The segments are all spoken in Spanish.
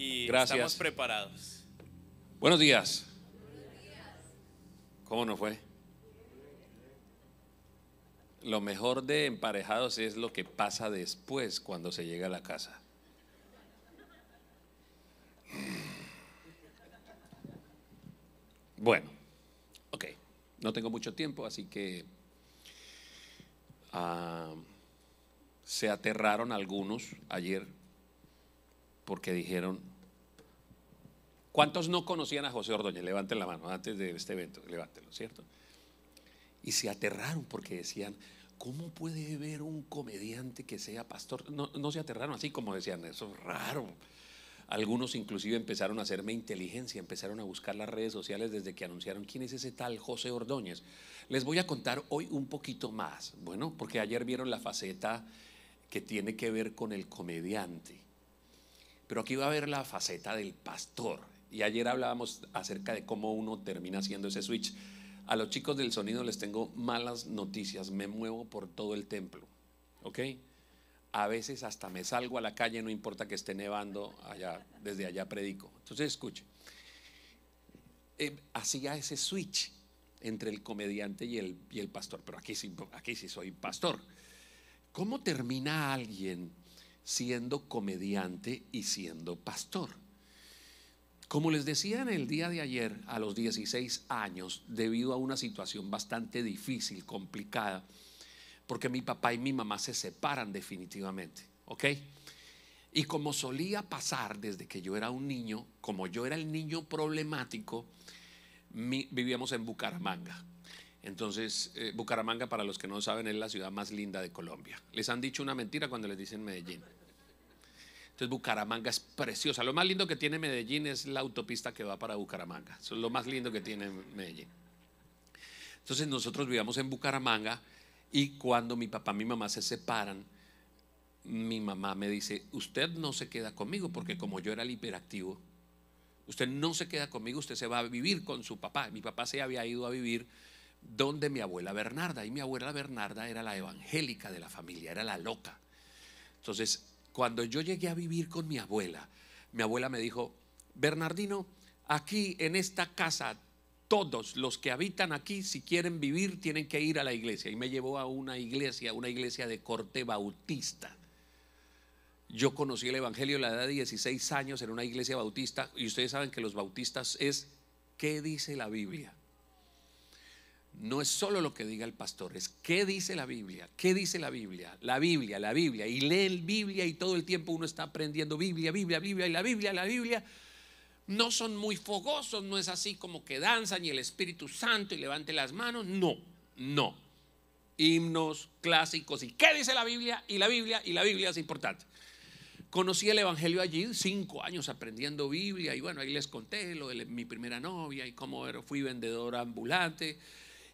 y Gracias. estamos preparados. Buenos días. ¿Cómo nos fue? Lo mejor de emparejados es lo que pasa después cuando se llega a la casa. Bueno, ok. No tengo mucho tiempo, así que ah, se aterraron algunos ayer porque dijeron, ¿cuántos no conocían a José Ordóñez? Levanten la mano antes de este evento, levántenlo, ¿cierto? Y se aterraron porque decían, ¿cómo puede ver un comediante que sea pastor? No, no se aterraron así como decían, eso es raro. Algunos inclusive empezaron a hacerme inteligencia, empezaron a buscar las redes sociales desde que anunciaron quién es ese tal José Ordóñez. Les voy a contar hoy un poquito más, bueno, porque ayer vieron la faceta que tiene que ver con el comediante. Pero aquí va a ver la faceta del pastor. Y ayer hablábamos acerca de cómo uno termina haciendo ese switch. A los chicos del sonido les tengo malas noticias. Me muevo por todo el templo. ¿Ok? A veces hasta me salgo a la calle, no importa que esté nevando, allá, desde allá predico. Entonces escuche. Eh, hacía ese switch entre el comediante y el, el pastor. Pero aquí aquí sí soy pastor. ¿Cómo termina alguien? siendo comediante y siendo pastor. Como les decía en el día de ayer, a los 16 años, debido a una situación bastante difícil, complicada, porque mi papá y mi mamá se separan definitivamente, ¿ok? Y como solía pasar desde que yo era un niño, como yo era el niño problemático, vivíamos en Bucaramanga, entonces, eh, Bucaramanga, para los que no saben, es la ciudad más linda de Colombia. Les han dicho una mentira cuando les dicen Medellín. Entonces, Bucaramanga es preciosa. Lo más lindo que tiene Medellín es la autopista que va para Bucaramanga. Eso es lo más lindo que tiene Medellín. Entonces, nosotros vivíamos en Bucaramanga y cuando mi papá y mi mamá se separan, mi mamá me dice, usted no se queda conmigo porque como yo era el hiperactivo, usted no se queda conmigo, usted se va a vivir con su papá. Mi papá se había ido a vivir donde mi abuela Bernarda. Y mi abuela Bernarda era la evangélica de la familia, era la loca. Entonces, cuando yo llegué a vivir con mi abuela, mi abuela me dijo, Bernardino, aquí en esta casa, todos los que habitan aquí, si quieren vivir, tienen que ir a la iglesia. Y me llevó a una iglesia, una iglesia de corte bautista. Yo conocí el Evangelio a la edad de 16 años en una iglesia bautista y ustedes saben que los bautistas es, ¿qué dice la Biblia? no es solo lo que diga el pastor, es qué dice la Biblia, qué dice la Biblia, la Biblia, la Biblia, y lee Biblia y todo el tiempo uno está aprendiendo Biblia, Biblia, Biblia, y la Biblia, la Biblia. No son muy fogosos, no es así como que danzan y el Espíritu Santo y levante las manos, no, no. Himnos clásicos y qué dice la Biblia y la Biblia y la Biblia es importante. Conocí el Evangelio allí, cinco años aprendiendo Biblia y bueno, ahí les conté lo de mi primera novia y cómo fui vendedor ambulante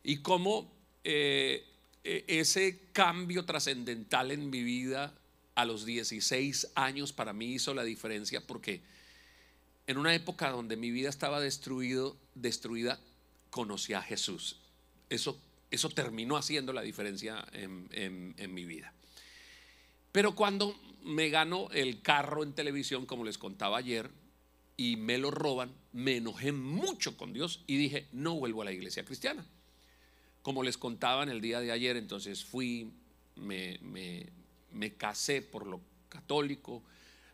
y cómo eh, e, ese cambio trascendental en mi vida a los 16 años para mí hizo la diferencia porque en una época donde mi vida estaba destruido, destruida, conocí a Jesús. Eso, eso terminó haciendo la diferencia en, en mi vida. Pero cuando me gano el carro en televisión, como les contaba ayer, y me lo roban, me enojé mucho con Dios y dije, no vuelvo a la iglesia cristiana. Como les contaba el día de ayer, entonces fui, me, casé por lo católico,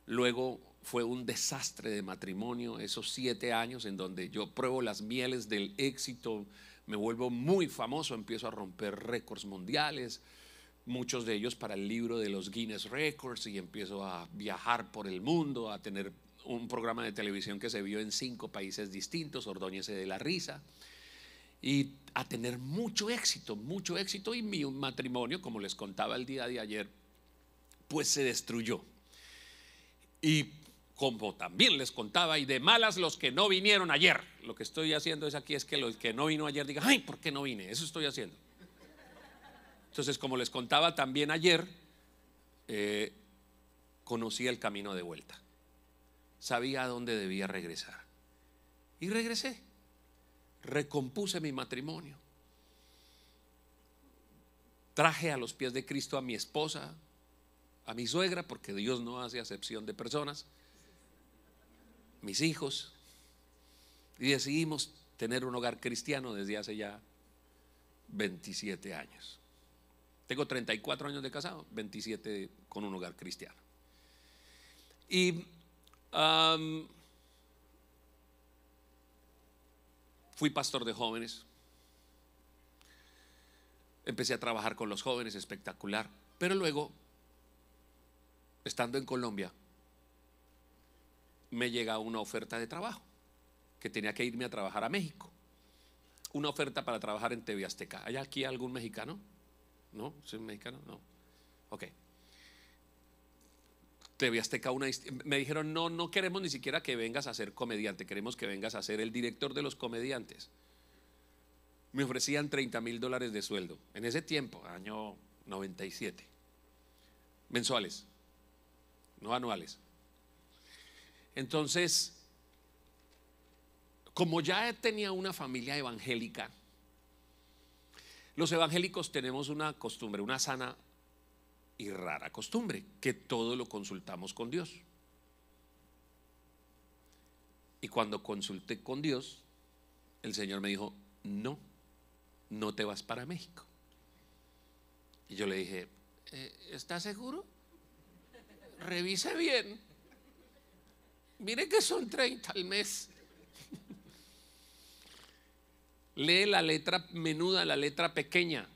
luego fue un desastre de matrimonio, esos siete años en donde yo pruebo las mieles del éxito, me vuelvo muy famoso, empiezo a romper récords mundiales, muchos de ellos para el libro de los Guinness Records y empiezo a viajar por el mundo, a tener un programa de televisión que se vio en cinco países distintos, Ordóñese de la Risa y a tener mucho éxito, mucho éxito y mi matrimonio, como les contaba el día de ayer, pues se destruyó. Y como también les contaba, y de malas los que no vinieron ayer. Lo que estoy haciendo es aquí es que los que no vino ayer digan, ay, ¿por qué no vine? Eso estoy haciendo. Entonces, como les contaba también ayer, eh, conocí el camino de vuelta. Sabía a dónde debía regresar. Y regresé recompuse mi matrimonio. Traje a los pies de Cristo a mi esposa, a mi suegra, porque Dios no hace acepción de personas, mis hijos, y decidimos tener un hogar cristiano desde hace ya 27 años. Tengo 34 años de casado, 27 con un hogar cristiano. Y Fui pastor de jóvenes. Empecé a trabajar con los jóvenes, espectacular. Pero luego, estando en Colombia, me llega una oferta de trabajo, que tenía que irme a trabajar a México. Una oferta para trabajar en TV Azteca. ¿Hay aquí algún mexicano? ¿No? ¿Soy mexicano? No. Ok. Azteca una, me dijeron, no, no queremos ni siquiera que vengas a ser comediante, queremos que vengas a ser el director de los comediantes. Me ofrecían 30 mil dólares de sueldo, en ese tiempo, año 97, mensuales, no anuales. Entonces, como ya tenía una familia evangélica, los evangélicos tenemos una costumbre, una sana y rara costumbre, que todo lo consultamos con Dios. Y cuando consulté con Dios, el Señor me dijo, no, no te vas para México. Y yo le dije, eh, ¿estás seguro? Revise bien. Mire que son 30 al mes. Lee la letra menuda, la letra pequeña.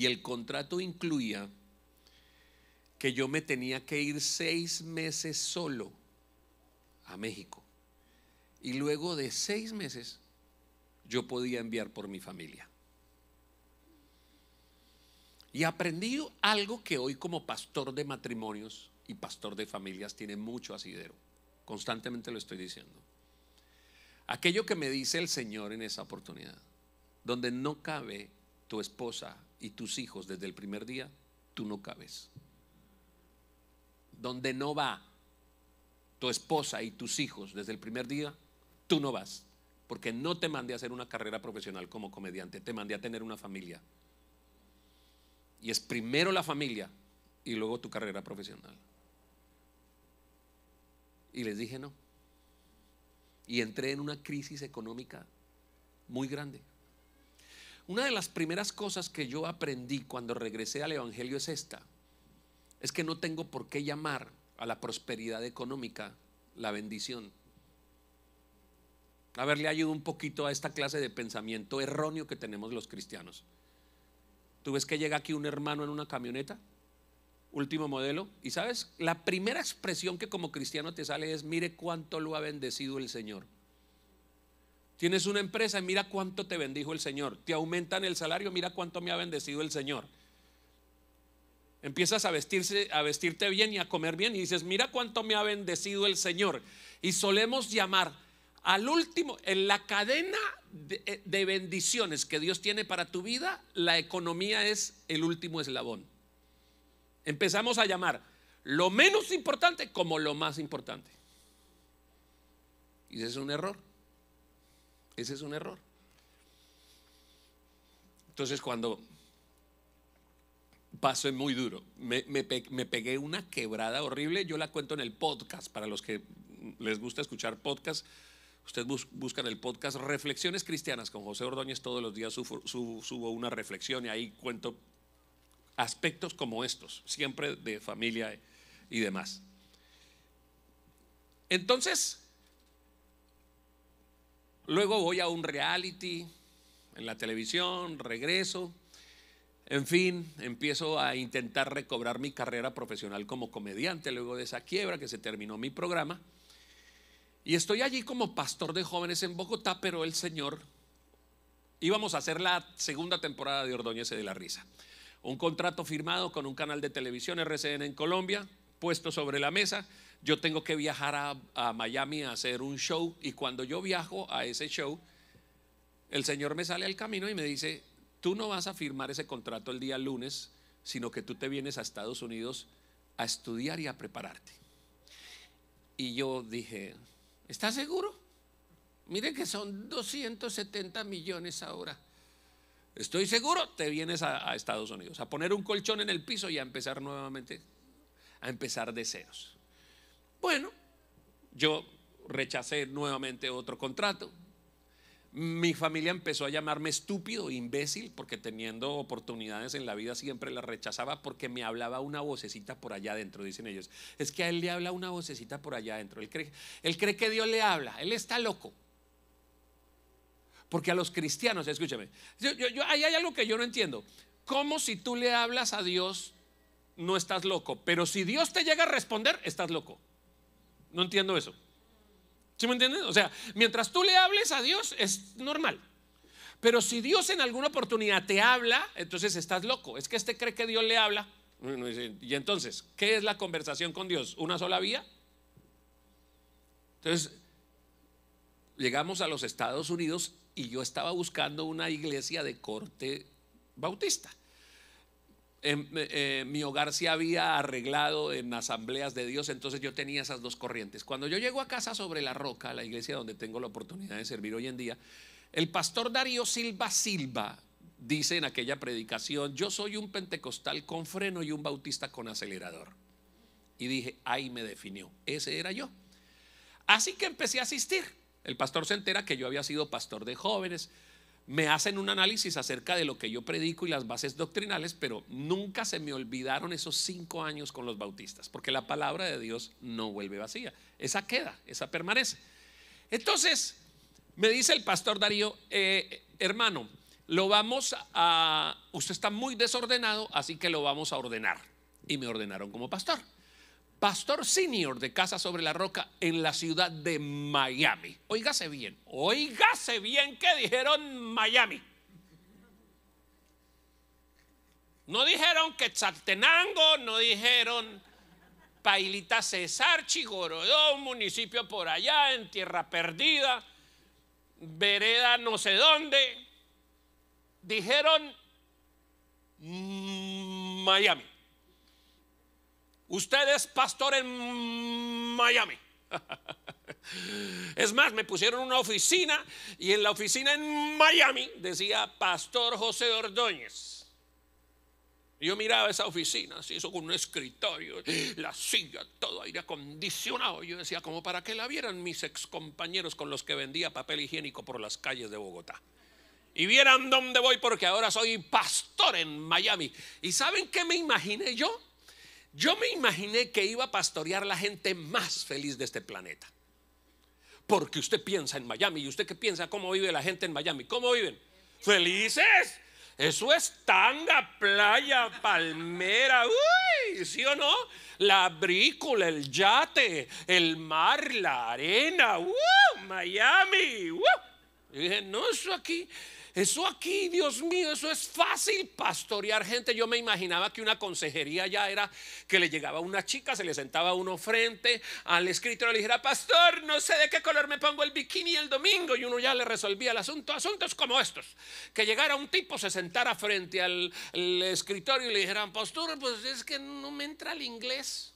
Y el contrato incluía que yo me tenía que ir seis meses solo a México. Y luego de seis meses yo podía enviar por mi familia. Y aprendí algo que hoy como pastor de matrimonios y pastor de familias tiene mucho asidero. Constantemente lo estoy diciendo. Aquello que me dice el Señor en esa oportunidad, donde no cabe tu esposa y tus hijos desde el primer día, tú no cabes. Donde no va tu esposa y tus hijos desde el primer día, tú no vas. Porque no te mandé a hacer una carrera profesional como comediante, te mandé a tener una familia. Y es primero la familia y luego tu carrera profesional. Y les dije no. Y entré en una crisis económica muy grande. Una de las primeras cosas que yo aprendí cuando regresé al Evangelio es esta. Es que no tengo por qué llamar a la prosperidad económica la bendición. A ver, le ayudo un poquito a esta clase de pensamiento erróneo que tenemos los cristianos. Tú ves que llega aquí un hermano en una camioneta, último modelo, y sabes, la primera expresión que como cristiano te sale es, mire cuánto lo ha bendecido el Señor. Tienes una empresa y mira cuánto te bendijo el Señor. Te aumentan el salario, mira cuánto me ha bendecido el Señor. Empiezas a vestirse, a vestirte bien y a comer bien y dices, mira cuánto me ha bendecido el Señor. Y solemos llamar al último, en la cadena de, eh, bendiciones que Dios tiene para tu vida, la economía es el último eslabón. Empezamos a llamar lo menos importante como lo más importante. Y ese es un error. Ese es un error. Entonces cuando Paso muy duro, me, pegué una quebrada horrible, yo la cuento en el podcast, para los que les gusta escuchar podcast, Ustedes buscan el podcast Reflexiones Cristianas con José Ordóñez. Todos los días subo, una reflexión y ahí cuento aspectos como estos, siempre de familia y demás. Entonces, Luego voy a un reality en la televisión, regreso. En fin, empiezo a intentar recobrar mi carrera profesional como comediante luego de esa quiebra que se terminó mi programa. Y estoy allí como pastor de jóvenes en Bogotá, pero el Señor íbamos a hacer la segunda temporada de Ordóñez de la Risa. Un contrato firmado con un canal de televisión RCN en Colombia, puesto sobre la mesa yo tengo que viajar a, Miami a hacer un show y cuando yo viajo a ese show, el Señor me sale al camino y me dice, tú no vas a firmar ese contrato el día lunes, sino que tú te vienes a Estados Unidos a estudiar y a prepararte. Y yo dije, ¿estás seguro? Miren que son 270 millones ahora. Estoy seguro, te vienes a, a Estados Unidos a poner un colchón en el piso y a empezar nuevamente, a empezar de ceros. Bueno, yo rechacé nuevamente otro contrato. Mi familia empezó a llamarme estúpido, imbécil, porque teniendo oportunidades en la vida siempre las rechazaba porque me hablaba una vocecita por allá adentro, dicen ellos. Es que a él le habla una vocecita por allá adentro. Él cree, que Dios le habla, él está loco. Porque a los cristianos, escúchame, ahí hay algo que yo no entiendo. ¿Cómo si tú le hablas a Dios no estás loco? Pero si Dios te llega a responder, estás loco. No entiendo eso. ¿Sí me entienden? O sea, mientras tú le hables a Dios es normal. Pero si Dios en alguna oportunidad te habla, entonces estás loco. Es que este cree que Dios le habla. Y entonces, ¿qué es la conversación con Dios? ¿Una sola vía? Entonces, llegamos a los Estados Unidos y yo estaba buscando una iglesia de corte bautista. Em, eh, eh, mi hogar se había arreglado en asambleas de Dios, entonces yo tenía esas dos corrientes. Cuando yo llego a casa sobre la roca, la iglesia donde tengo la oportunidad de servir hoy en día, el pastor Darío Silva Silva dice en aquella predicación, yo soy un pentecostal con freno y un bautista con acelerador. Y dije, ahí me definió, ese era yo. Así que empecé a asistir. El pastor se entera que yo había sido pastor de jóvenes, me hacen un análisis acerca de lo que yo predico y las bases doctrinales, pero nunca se me olvidaron esos cinco años con los bautistas, porque la palabra de Dios no vuelve vacía, esa queda, esa permanece. Entonces, me dice el pastor Darío, eh, hermano, lo vamos a, usted está muy desordenado, así que lo vamos a ordenar. Y me ordenaron como pastor pastor senior de Casa sobre la Roca en la ciudad de Miami. Óigase bien, óigase bien que dijeron Miami. No dijeron que Quetzaltenango, no dijeron Pailita Cesar, Chigorodó, un municipio por allá, en Tierra Perdida, vereda no sé dónde. Dijeron Miami. Usted es pastor en Miami. Es más, me pusieron una oficina y en la oficina en Miami decía Pastor José Ordóñez. Yo miraba esa oficina, así, eso con un escritorio, la silla, todo aire acondicionado. Yo decía, como para que la vieran mis ex compañeros con los que vendía papel higiénico por las calles de Bogotá. Y vieran dónde voy porque ahora soy pastor en Miami. ¿Y saben qué me imaginé yo? Yo me imaginé que iba a pastorear la gente más feliz de este planeta. Porque usted piensa en Miami y usted que piensa cómo vive la gente en Miami. ¿Cómo viven? Felices. Eso es tanga, playa, palmera, uy, ¿sí o no? La brícula, el yate, el mar, la arena, Miami, Y dije, no, eso aquí eso aquí, Dios mío, eso es fácil pastorear gente. Yo me imaginaba que una consejería ya era que le llegaba una chica, se le sentaba uno frente al escritorio y le dijera, pastor, no sé de qué color me pongo el bikini el domingo. Y uno ya le resolvía el asunto. Asuntos como estos. Que llegara un tipo, se sentara frente al, escritorio y le dijeran, pastor, pues es que no me entra el inglés.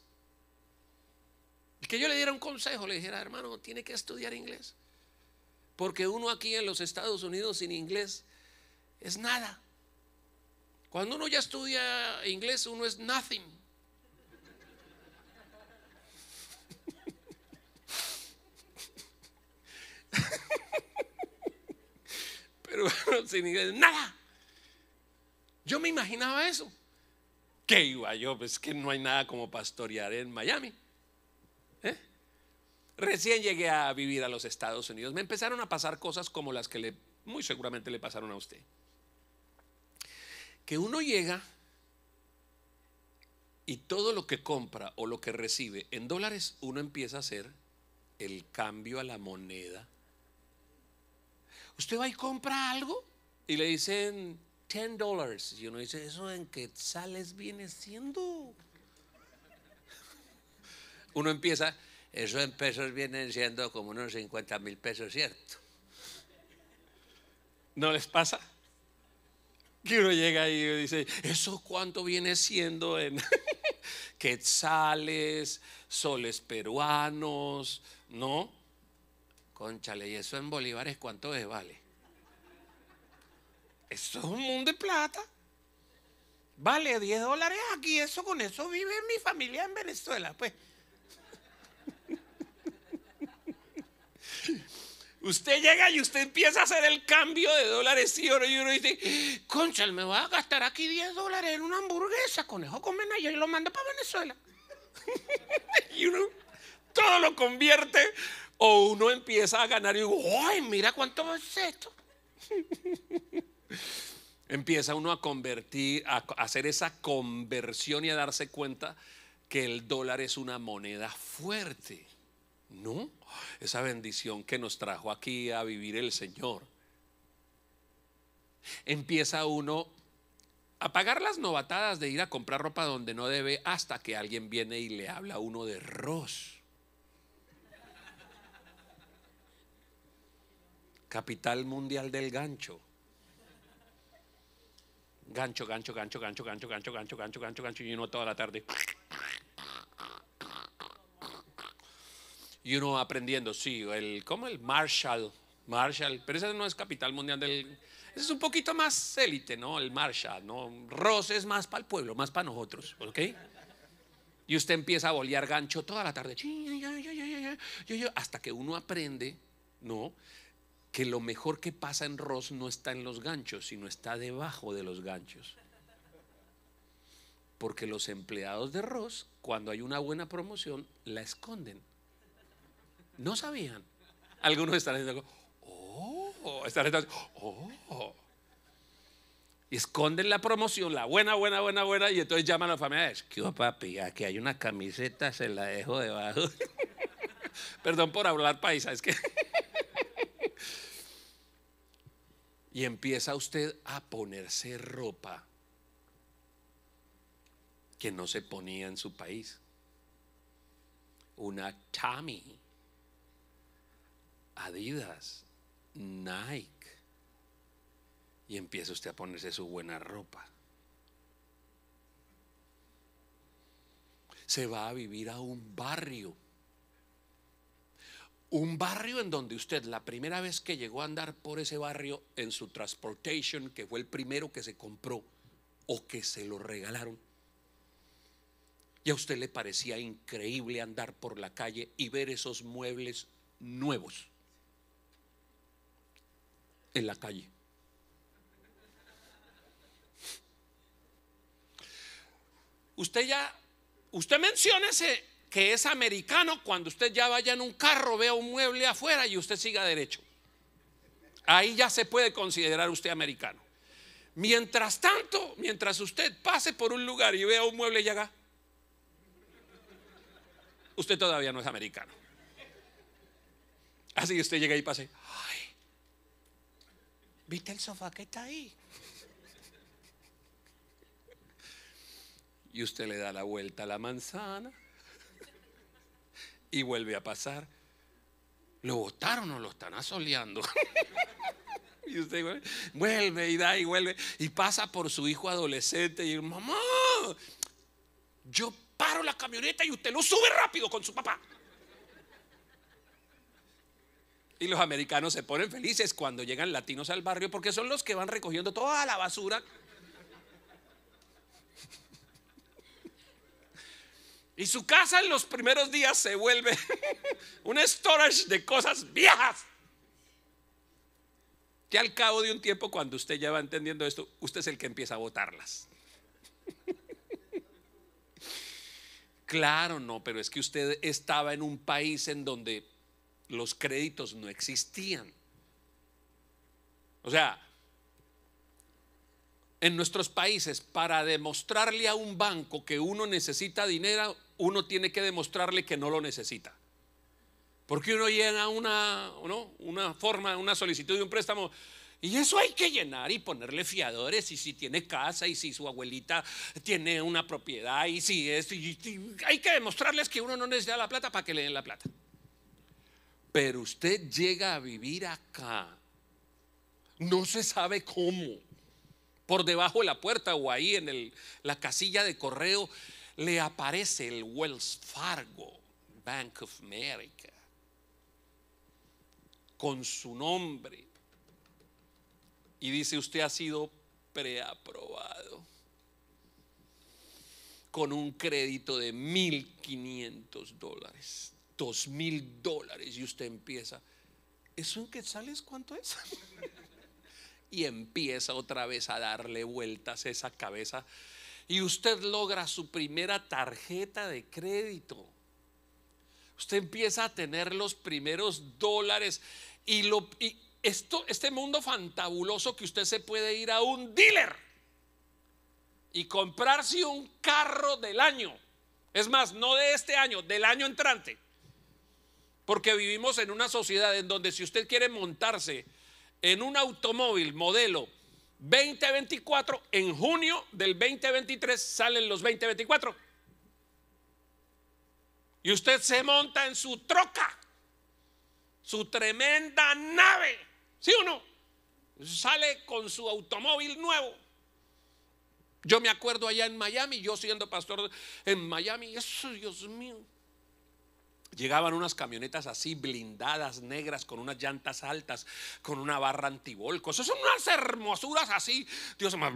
Y que yo le diera un consejo, le dijera, hermano, tiene que estudiar inglés. Porque uno aquí en los Estados Unidos sin inglés es nada. Cuando uno ya estudia inglés, uno es nothing. Pero sin inglés, nada. Yo me imaginaba eso. ¿Qué iba yo? Pues que no hay nada como pastorear en Miami. Recién llegué a vivir a los Estados Unidos. Me empezaron a pasar cosas como las que le, muy seguramente le pasaron a usted. Que uno llega y todo lo que compra o lo que recibe en dólares, uno empieza a hacer el cambio a la moneda. Usted va y compra algo y le dicen 10 dólares. Y uno dice, eso en quetzales viene siendo. Uno empieza, eso en pesos vienen siendo como unos 50 mil pesos, ¿cierto? ¿No les pasa? Que uno llega ahí y dice, ¿eso cuánto viene siendo en quetzales, soles peruanos? ¿No? Conchale, ¿y eso en bolívares cuánto es, vale? Eso es un mundo de plata. Vale 10 dólares aquí, eso con eso vive mi familia en Venezuela, pues. Usted llega y usted empieza a hacer el cambio de dólares y oro y uno dice, concha, me va a gastar aquí 10 dólares en una hamburguesa, conejo con mena y lo mando para Venezuela. y uno todo lo convierte o uno empieza a ganar y digo, ¡ay, mira cuánto es esto! empieza uno a convertir, a hacer esa conversión y a darse cuenta que el dólar es una moneda fuerte. No, esa bendición que nos trajo aquí a vivir el Señor. Empieza uno a pagar las novatadas de ir a comprar ropa donde no debe hasta que alguien viene y le habla a uno de Ross. Capital mundial del gancho. Gancho, gancho, gancho, gancho, gancho, gancho, gancho, gancho, gancho, gancho, y uno toda la tarde y uno aprendiendo, sí, el, ¿cómo? El Marshall, Marshall, pero ese no es capital mundial del... Ese es un poquito más élite, ¿no? El Marshall, ¿no? Ross es más para el pueblo, más para nosotros, ¿ok? Y usted empieza a bolear gancho toda la tarde, hasta que uno aprende, ¿no? Que lo mejor que pasa en Ross no está en los ganchos, sino está debajo de los ganchos. Porque los empleados de Ross, cuando hay una buena promoción, la esconden. No sabían. Algunos están diciendo, oh, están diciendo, oh. Y esconden la promoción, la buena, buena, buena, buena, y entonces llaman a la familia, es que oh, papi, aquí hay una camiseta, se la dejo debajo. Perdón por hablar paisa, es que... y empieza usted a ponerse ropa que no se ponía en su país. Una tami Adidas, Nike. Y empieza usted a ponerse su buena ropa. Se va a vivir a un barrio. Un barrio en donde usted la primera vez que llegó a andar por ese barrio en su transportation, que fue el primero que se compró o que se lo regalaron, y a usted le parecía increíble andar por la calle y ver esos muebles nuevos en la calle. Usted ya, usted menciónese que es americano cuando usted ya vaya en un carro, vea un mueble afuera y usted siga derecho. Ahí ya se puede considerar usted americano. Mientras tanto, mientras usted pase por un lugar y vea un mueble y haga, usted todavía no es americano. Así que usted llega y pase. ¿Viste el sofá que está ahí? Y usted le da la vuelta a la manzana y vuelve a pasar. ¿Lo botaron o lo están asoleando? y usted vuelve, vuelve y da y vuelve y pasa por su hijo adolescente y dice, mamá, yo paro la camioneta y usted lo sube rápido con su papá. Y los americanos se ponen felices cuando llegan latinos al barrio porque son los que van recogiendo toda la basura. Y su casa en los primeros días se vuelve un storage de cosas viejas. Que al cabo de un tiempo, cuando usted ya va entendiendo esto, usted es el que empieza a votarlas. Claro, no, pero es que usted estaba en un país en donde los créditos no existían. O sea, en nuestros países, para demostrarle a un banco que uno necesita dinero, uno tiene que demostrarle que no lo necesita. Porque uno llena una, una forma, una solicitud de un préstamo. Y eso hay que llenar y ponerle fiadores. Y si tiene casa, y si su abuelita tiene una propiedad, y si hay que demostrarles que uno no necesita la plata para que le den la plata. Pero usted llega a vivir acá. No se sabe cómo. Por debajo de la puerta o ahí en la casilla de correo le aparece el Wells Fargo, Bank of America, con su nombre. Y dice, usted ha sido preaprobado con un crédito de 1.500 dólares dos mil dólares y usted empieza. ¿Eso en sales cuánto es? y empieza otra vez a darle vueltas esa cabeza. Y usted logra su primera tarjeta de crédito. Usted empieza a tener los primeros dólares y, lo, y esto, este mundo fantabuloso que usted se puede ir a un dealer y comprarse un carro del año. Es más, no de este año, del año entrante. Porque vivimos en una sociedad en donde si usted quiere montarse en un automóvil modelo 2024, en junio del 2023 salen los 2024. Y usted se monta en su troca, su tremenda nave, ¿sí o no? Sale con su automóvil nuevo. Yo me acuerdo allá en Miami, yo siendo pastor en Miami, eso Dios mío, Llegaban unas camionetas así, blindadas, negras, con unas llantas altas, con una barra antivolco. Eso son unas hermosuras así. Dios me...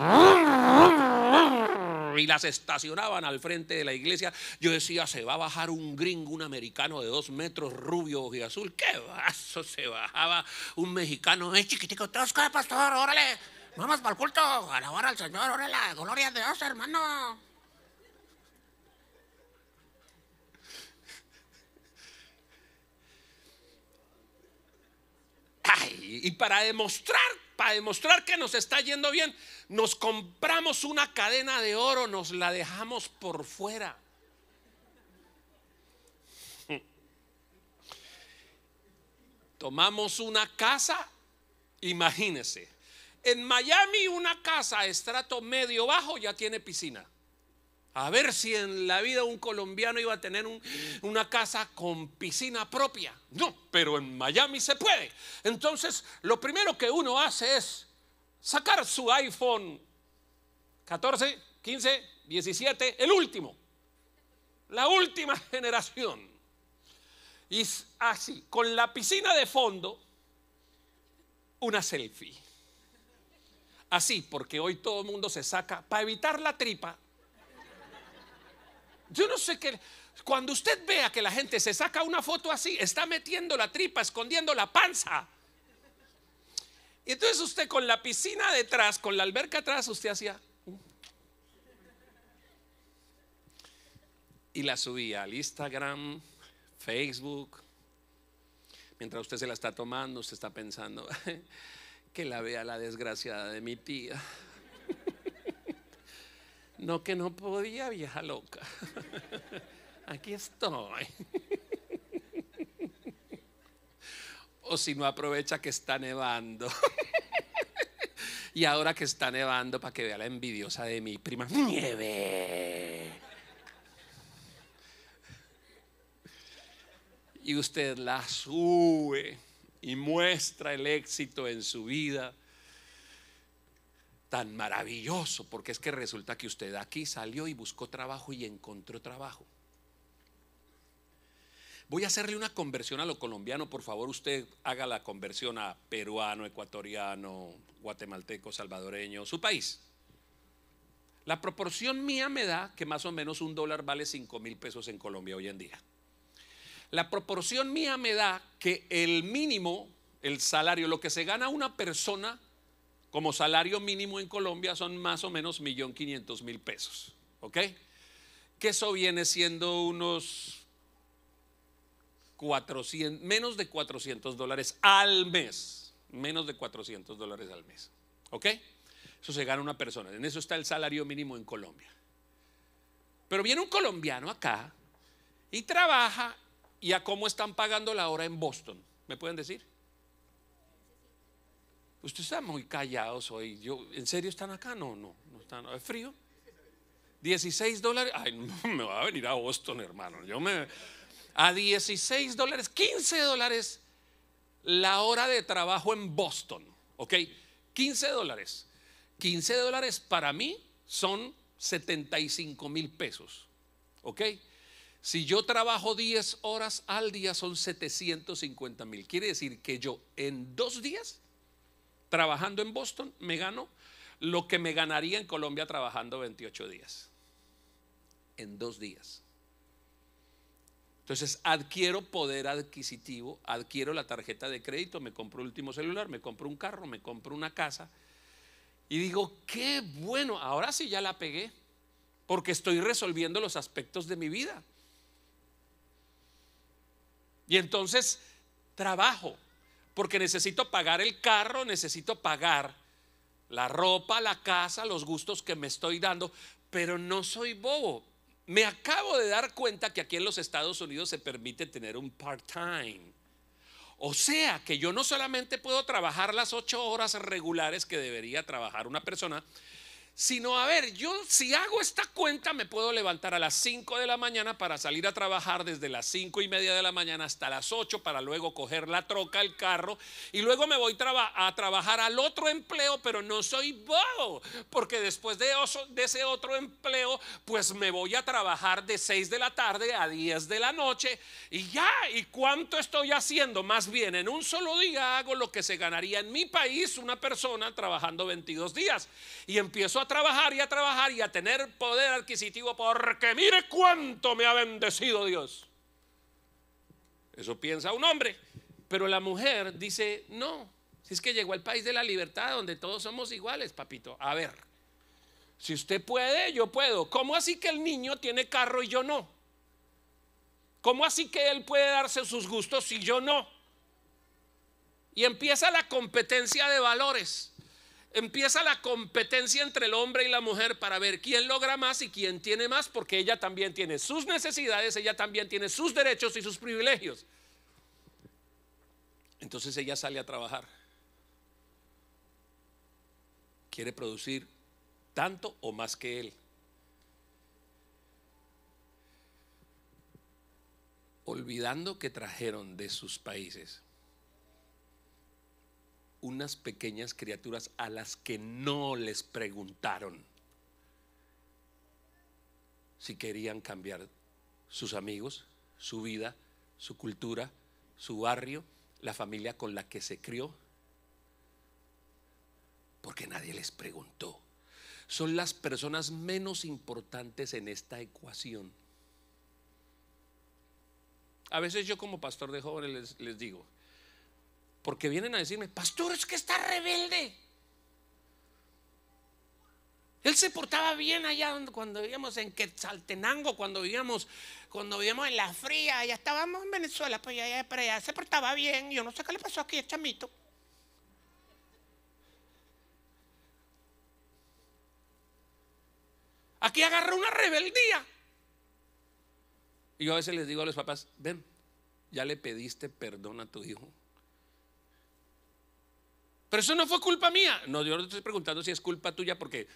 Y las estacionaban al frente de la iglesia. Yo decía, se va a bajar un gringo, un americano de dos metros, rubio y azul. ¿Qué vaso? Se bajaba un mexicano. ¡Eh, chiquitico! ¿Te pastor? ¡Órale! ¡Vamos para el culto! alabar al Señor! ¡Órale! ¡Gloria a Dios, hermano! y para demostrar, para demostrar que nos está yendo bien, nos compramos una cadena de oro, nos la dejamos por fuera. Tomamos una casa, imagínese. En Miami una casa estrato medio bajo ya tiene piscina. A ver si en la vida un colombiano iba a tener una casa con piscina propia. No, pero en Miami se puede. Entonces, lo primero que uno hace es sacar su iPhone 14, 15, 17, el último. La última generación. Y así, con la piscina de fondo, una selfie. Así, porque hoy todo el mundo se saca, para evitar la tripa, yo no sé qué. Cuando usted vea que la gente se saca una foto así, está metiendo la tripa, escondiendo la panza. Y entonces usted con la piscina detrás, con la alberca atrás, usted hacía. Uh. Y la subía al Instagram, Facebook. Mientras usted se la está tomando, usted está pensando que la vea la desgraciada de mi tía. No que no podía, vieja loca. Aquí estoy. O si no aprovecha que está nevando. Y ahora que está nevando, para que vea la envidiosa de mi prima, nieve. Y usted la sube y muestra el éxito en su vida tan maravilloso, porque es que resulta que usted aquí salió y buscó trabajo y encontró trabajo. Voy a hacerle una conversión a lo colombiano, por favor usted haga la conversión a peruano, ecuatoriano, guatemalteco, salvadoreño, su país. La proporción mía me da que más o menos un dólar vale 5 mil pesos en Colombia hoy en día. La proporción mía me da que el mínimo, el salario, lo que se gana una persona como salario mínimo en Colombia son más o menos 1.500.000 pesos. ¿Ok? Que eso viene siendo unos 400, menos de 400 dólares al mes. Menos de 400 dólares al mes. ¿Ok? Eso se gana una persona. En eso está el salario mínimo en Colombia. Pero viene un colombiano acá y trabaja y a cómo están pagando la hora en Boston. ¿Me pueden decir? Usted están muy callados hoy. Yo, ¿En serio están acá? No, no, no están. ¿Es frío? 16 dólares. Ay, me va a venir a Boston, hermano. Yo me. A 16 dólares, 15 dólares la hora de trabajo en Boston. ¿Ok? 15 dólares. 15 dólares para mí son 75 mil pesos. ¿Ok? Si yo trabajo 10 horas al día son 750 mil. Quiere decir que yo en dos días trabajando en Boston, me gano lo que me ganaría en Colombia trabajando 28 días, en dos días. Entonces adquiero poder adquisitivo, adquiero la tarjeta de crédito, me compro el último celular, me compro un carro, me compro una casa. Y digo, qué bueno, ahora sí ya la pegué, porque estoy resolviendo los aspectos de mi vida. Y entonces trabajo, porque necesito pagar el carro, necesito pagar la ropa, la casa, los gustos que me estoy dando, pero no soy bobo. Me acabo de dar cuenta que aquí en los Estados Unidos se permite tener un part-time. O sea que yo no solamente puedo trabajar las ocho horas regulares que debería trabajar una persona, sino a ver, yo si hago esta cuenta me puedo levantar a las 5 de la mañana para salir a trabajar desde las 5 y media de la mañana hasta las 8 para luego coger la troca, el carro y luego me voy a trabajar al otro empleo, pero no soy bobo, porque después de, de ese otro empleo pues me voy a trabajar de 6 de la tarde a 10 de la noche y ya, ¿y cuánto estoy haciendo? Más bien, en un solo día hago lo que se ganaría en mi país una persona trabajando 22 días y empiezo a trabajar y a trabajar y a tener poder adquisitivo porque mire cuánto me ha bendecido Dios. Eso piensa un hombre. Pero la mujer dice, no, si es que llegó al país de la libertad donde todos somos iguales, papito. A ver, si usted puede, yo puedo. ¿Cómo así que el niño tiene carro y yo no? ¿Cómo así que él puede darse sus gustos y yo no? Y empieza la competencia de valores empieza la competencia entre el hombre y la mujer para ver quién logra más y quién tiene más, porque ella también tiene sus necesidades, ella también tiene sus derechos y sus privilegios. Entonces ella sale a trabajar. Quiere producir tanto o más que él. Olvidando que trajeron de sus países unas pequeñas criaturas a las que no les preguntaron si querían cambiar sus amigos, su vida, su cultura, su barrio, la familia con la que se crió, porque nadie les preguntó. Son las personas menos importantes en esta ecuación. A veces yo como pastor de jóvenes les, les digo, porque vienen a decirme, pastor, es que está rebelde. Él se portaba bien allá cuando vivíamos en Quetzaltenango, cuando vivíamos, cuando vivíamos en La Fría, Ya estábamos en Venezuela, pues allá, pero allá se portaba bien. Yo no sé qué le pasó aquí chamito. Aquí agarró una rebeldía. Y yo a veces les digo a los papás, ven, ya le pediste perdón a tu hijo. Pero eso no fue culpa mía. No, yo no te estoy preguntando si es culpa tuya porque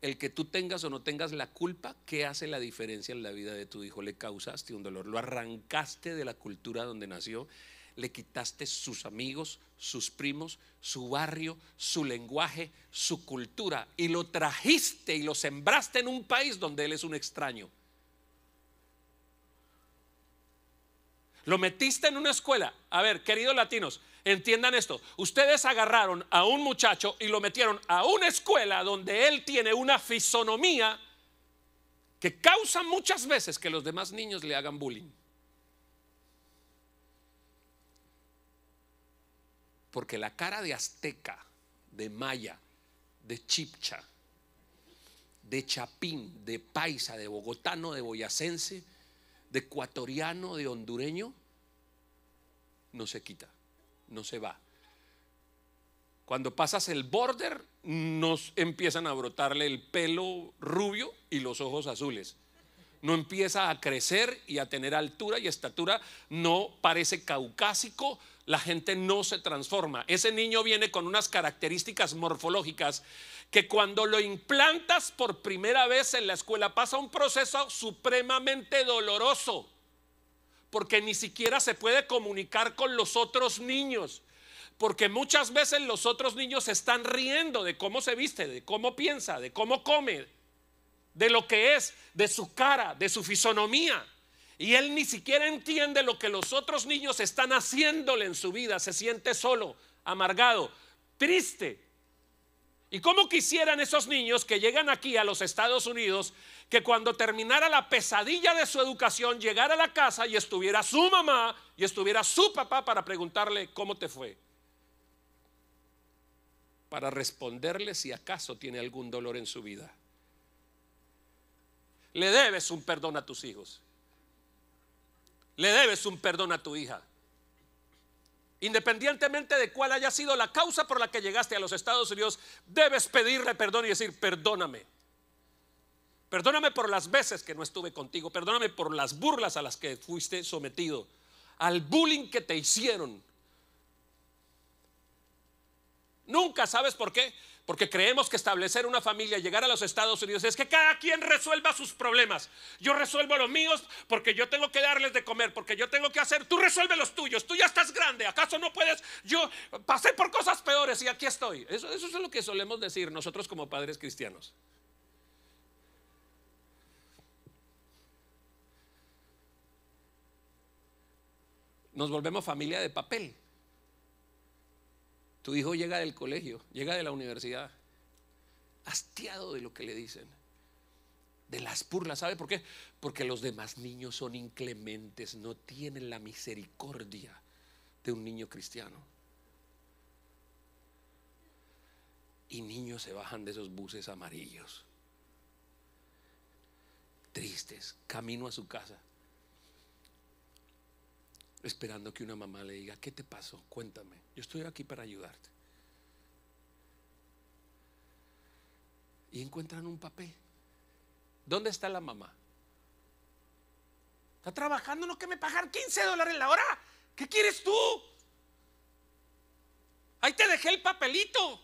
el que tú tengas o no tengas la culpa, ¿qué hace la diferencia en la vida de tu hijo? Le causaste un dolor, lo arrancaste de la cultura donde nació, le quitaste sus amigos, sus primos, su barrio, su lenguaje, su cultura y lo trajiste y lo sembraste en un país donde él es un extraño. Lo metiste en una escuela. A ver, queridos latinos, Entiendan esto, ustedes agarraron a un muchacho y lo metieron a una escuela donde él tiene una fisonomía que causa muchas veces que los demás niños le hagan bullying. Porque la cara de azteca, de maya, de chipcha, de chapín, de paisa, de bogotano, de boyacense, de ecuatoriano, de hondureño, no se quita no se va. Cuando pasas el border, nos empiezan a brotarle el pelo rubio y los ojos azules. No empieza a crecer y a tener altura y estatura, no parece caucásico, la gente no se transforma. Ese niño viene con unas características morfológicas que cuando lo implantas por primera vez en la escuela pasa un proceso supremamente doloroso porque ni siquiera se puede comunicar con los otros niños. Porque muchas veces los otros niños están riendo de cómo se viste, de cómo piensa, de cómo come, de lo que es, de su cara, de su fisonomía. Y él ni siquiera entiende lo que los otros niños están haciéndole en su vida. Se siente solo, amargado, triste, ¿Y cómo quisieran esos niños que llegan aquí a los Estados Unidos que cuando terminara la pesadilla de su educación llegara a la casa y estuviera su mamá y estuviera su papá para preguntarle cómo te fue? Para responderle si acaso tiene algún dolor en su vida. Le debes un perdón a tus hijos. Le debes un perdón a tu hija. Independientemente de cuál haya sido la causa por la que llegaste a los Estados Unidos, debes pedirle perdón y decir, perdóname. Perdóname por las veces que no estuve contigo. Perdóname por las burlas a las que fuiste sometido. Al bullying que te hicieron. Nunca sabes por qué porque creemos que establecer una familia, llegar a los Estados Unidos, es que cada quien resuelva sus problemas. Yo resuelvo los míos porque yo tengo que darles de comer, porque yo tengo que hacer, tú resuelves los tuyos, tú ya estás grande, ¿acaso no puedes? Yo pasé por cosas peores y aquí estoy. Eso, eso es lo que solemos decir nosotros como padres cristianos. Nos volvemos familia de papel. Tu hijo llega del colegio, llega de la universidad, hastiado de lo que le dicen, de las burlas ¿Sabe por qué? Porque los demás niños son inclementes, no tienen la misericordia de un niño cristiano. Y niños se bajan de esos buses amarillos, tristes, camino a su casa esperando que una mamá le diga, ¿qué te pasó? Cuéntame, yo estoy aquí para ayudarte. Y encuentran un papel. ¿Dónde está la mamá? Está trabajando, no que me pagar 15 dólares la hora. ¿Qué quieres tú? Ahí te dejé el papelito.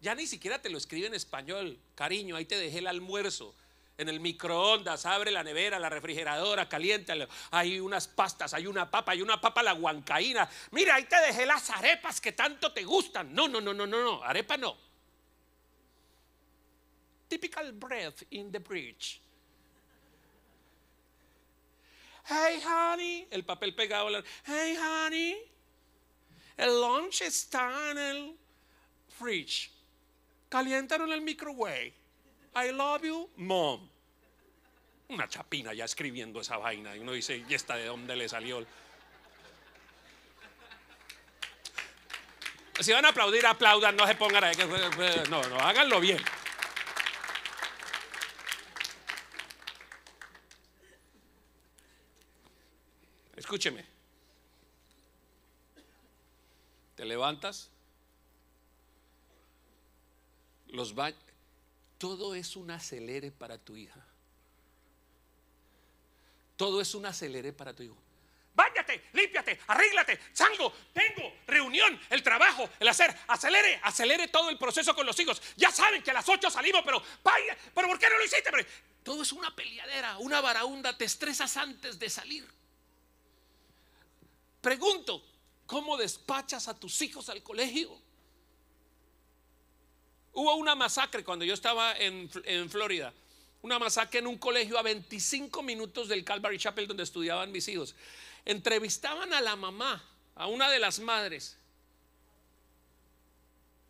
Ya ni siquiera te lo escribe en español. Cariño, ahí te dejé el almuerzo en el microondas, abre la nevera, la refrigeradora, caliéntalo. Hay unas pastas, hay una papa, hay una papa la guancaína. Mira, ahí te dejé las arepas que tanto te gustan. No, no, no, no, no, no, arepa no. Typical breath in the bridge. Hey, honey, el papel pegado. Hey, honey, el lunch está en el fridge. Caliéntalo en el microwave. I love you, mom. Una chapina ya escribiendo esa vaina. Y uno dice, ¿y esta de dónde le salió? Si van a aplaudir, aplaudan, no se pongan ahí. No, no, háganlo bien. Escúcheme. Te levantas, los va todo es un acelere para tu hija. Todo es un acelere para tu hijo. váyate, límpiate, arríglate, sango, tengo, reunión, el trabajo, el hacer. Acelere, acelere todo el proceso con los hijos. Ya saben que a las 8 salimos, pero vaya, pero ¿por qué no lo hiciste? todo es una peleadera, una varaunda, te estresas antes de salir. Pregunto, ¿cómo despachas a tus hijos al colegio? Hubo una masacre cuando yo estaba en, Florida una masacre en un colegio a 25 minutos del Calvary Chapel donde estudiaban mis hijos. Entrevistaban a la mamá, a una de las madres,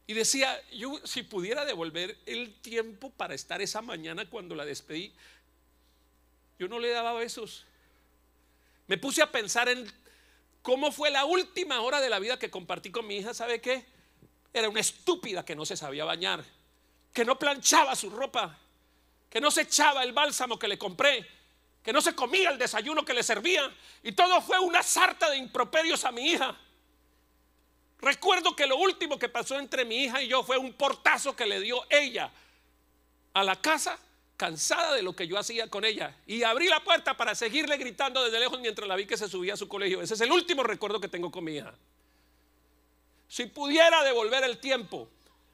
y decía, yo si pudiera devolver el tiempo para estar esa mañana cuando la despedí, yo no le daba besos. Me puse a pensar en cómo fue la última hora de la vida que compartí con mi hija, ¿sabe qué? era una estúpida que no se sabía bañar, que no planchaba su ropa, que no se echaba el bálsamo que le compré, que no se comía el desayuno que le servía. Y todo fue una sarta de improperios a mi hija. Recuerdo que lo último que pasó entre mi hija y yo fue un portazo que le dio ella a la casa, cansada de lo que yo hacía con ella. Y abrí la puerta para seguirle gritando desde lejos mientras la vi que se subía a su colegio. Ese es el último recuerdo que tengo con mi hija. Si pudiera devolver el tiempo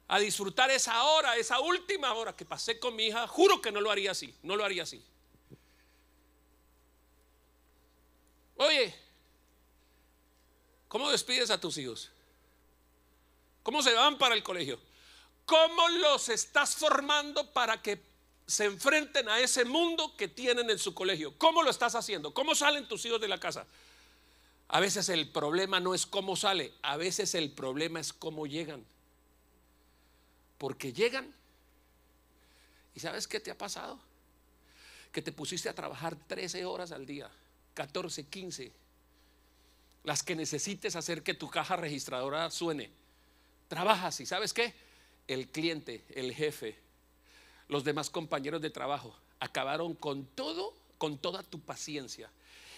a disfrutar esa hora, esa última hora que pasé con mi hija, juro que no lo haría así, no lo haría así. Oye, ¿cómo despides a tus hijos? ¿Cómo se van para el colegio? ¿Cómo los estás formando para que se enfrenten a ese mundo que tienen en su colegio? ¿Cómo lo estás haciendo? ¿Cómo salen tus hijos de la casa? A veces el problema no es cómo sale, a veces el problema es cómo llegan. Porque llegan. ¿Y sabes qué te ha pasado? Que te pusiste a trabajar 13 horas al día, 14, 15, las que necesites hacer que tu caja registradora suene. Trabajas y ¿sabes qué? El cliente, el jefe, los demás compañeros de trabajo acabaron con todo, con toda tu paciencia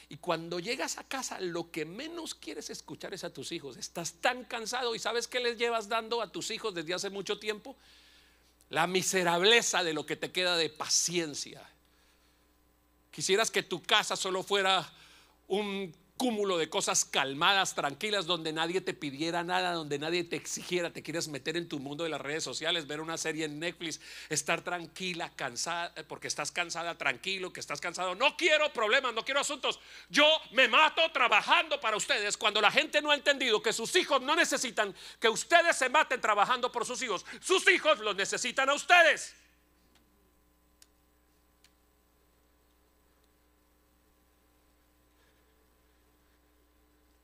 y cuando llegas a casa, lo que menos quieres escuchar es a tus hijos. Estás tan cansado y sabes que les llevas dando a tus hijos desde hace mucho tiempo. La miserableza de lo que te queda de paciencia. Quisieras que tu casa solo fuera un cúmulo de cosas calmadas, tranquilas, donde nadie te pidiera nada, donde nadie te exigiera, te quieres meter en tu mundo de las redes sociales, ver una serie en Netflix, estar tranquila, cansada, eh, porque estás cansada, tranquilo, que estás cansado. No quiero problemas, no quiero asuntos. Yo me mato trabajando para ustedes cuando la gente no ha entendido que sus hijos no necesitan que ustedes se maten trabajando por sus hijos. Sus hijos los necesitan a ustedes.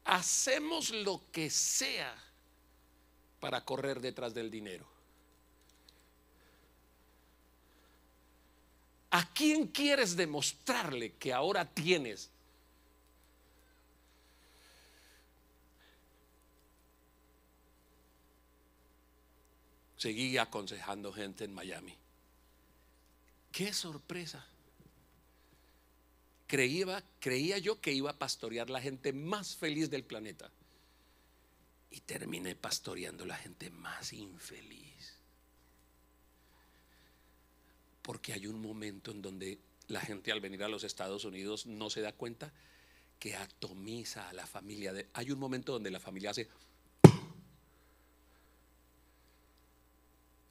hacemos lo que sea para correr detrás del dinero. ¿A quién quieres demostrarle que ahora tienes? Seguí aconsejando gente en Miami. ¡Qué sorpresa! creía, creía yo que iba a pastorear la gente más feliz del planeta. Y terminé pastoreando la gente más infeliz. Porque hay un momento en donde la gente al venir a los Estados Unidos no se da cuenta que atomiza a la familia. Hay un momento donde la familia hace...